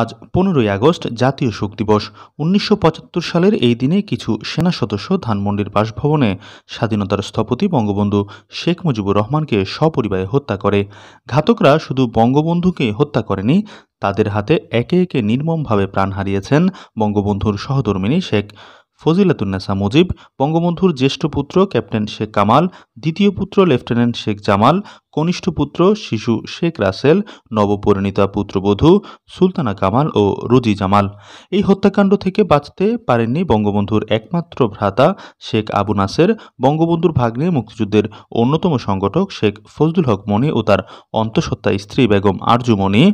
আজ পনেরোই আগস্ট জাতীয় শোক দিবস উনিশশো সালের এই দিনে কিছু সেনা সদস্য ধানমন্ডির বাসভবনে স্বাধীনতার স্থপতি বঙ্গবন্ধু শেখ মুজিবুর রহমানকে সপরিবারে হত্যা করে ঘাতকরা শুধু বঙ্গবন্ধুকে হত্যা করেনি তাদের হাতে একে একে নির্মমভাবে প্রাণ হারিয়েছেন বঙ্গবন্ধুর সহধর্মিনী শেখ ফজিলাতুন্নেসা মুজিব বঙ্গবন্ধুর জ্যেষ্ঠ পুত্র ক্যাপ্টেন শেখ কামাল দ্বিতীয় পুত্র লেফটেন্যান্ট শেখ জামাল কনিষ্ঠ পুত্র শিশু শেখ রাসেল নবপরিণীতা পুত্রবধূ সুলতানা কামাল ও রুজি জামাল এই হত্যাকাণ্ড থেকে বাঁচতে পারেননি বঙ্গবন্ধুর একমাত্র ভ্রাতা শেখ আবু নাসের বঙ্গবন্ধুর ভাগ্নে মুক্তিযুদ্ধের অন্যতম সংগঠক শেখ ফজলুল হক মণি ও তার অন্তঃসত্ত্বা স্ত্রী বেগম আরজু মণি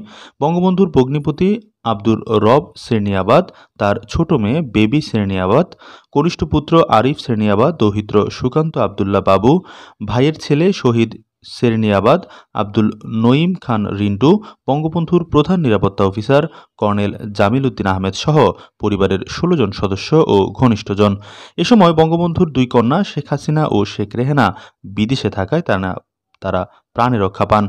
বঙ্গবন্ধুর ভগ্নিপতি আব্দুর রব শ্রেণিয়াবাদ তার ছোট মেয়ে বেবি শ্রেণিয়াবাদ কনিষ্ঠ পুত্র আরিফ শ্রেণিয়াবাদ দৌহিত্র সুকান্ত আবদুল্লা বাবু ভাইয়ের ছেলে শহীদ শ্রেণিয়াবাদ আব্দুল নঈম খান রিন্টু বঙ্গবন্ধুর প্রধান নিরাপত্তা অফিসার কর্নেল জামিল উদ্দিন আহমেদ সহ পরিবারের ষোলো জন সদস্য ও ঘনিষ্ঠজন এ সময় বঙ্গবন্ধুর দুই কন্যা শেখ হাসিনা ও শেখ রেহেনা বিদেশে থাকায় তারা তারা প্রাণে রক্ষা পান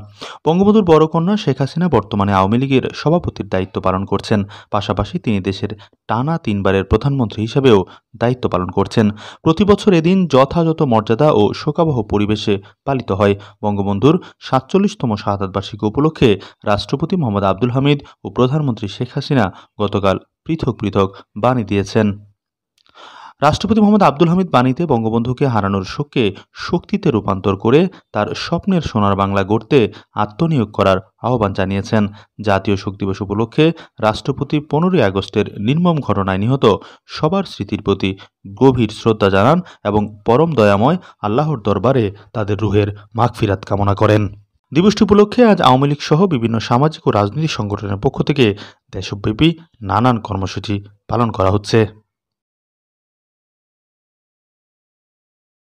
বঙ্গবন্ধুর বড় কন্যা শেখ হাসিনা বর্তমানে আওয়ামী লীগের সভাপতির দায়িত্ব পালন করছেন পাশাপাশি তিনি দেশের টানা তিনবারের প্রধানমন্ত্রী হিসেবেও দায়িত্ব পালন করছেন প্রতি বছর এদিন যথাযথ মর্যাদা ও শোকাবহ পরিবেশে পালিত হয় বঙ্গবন্ধুর সাতচল্লিশতম বার্ষিকী উপলক্ষে রাষ্ট্রপতি মোহাম্মদ আব্দুল হামিদ ও প্রধানমন্ত্রী শেখ হাসিনা গতকাল পৃথক পৃথক বাণী দিয়েছেন রাষ্ট্রপতি মোহাম্মদ আব্দুল হামিদ বাণীতে বঙ্গবন্ধুকে হারানোর শোককে শক্তিতে রূপান্তর করে তার স্বপ্নের সোনার বাংলা গড়তে আত্মনিয়োগ করার আহ্বান জানিয়েছেন জাতীয় শোক দিবস উপলক্ষে রাষ্ট্রপতি পনেরোই আগস্টের নির্মম ঘটনায় নিহত সবার স্মৃতির প্রতি গভীর শ্রদ্ধা জানান এবং পরম দয়াময় আল্লাহর দরবারে তাদের রুহের মাগফিরাত কামনা করেন দিবসটি উপলক্ষে আজ আওয়ামী লীগ সহ বিভিন্ন সামাজিক ও রাজনৈতিক সংগঠনের পক্ষ থেকে দেশব্যাপী নানান কর্মসূচি পালন করা হচ্ছে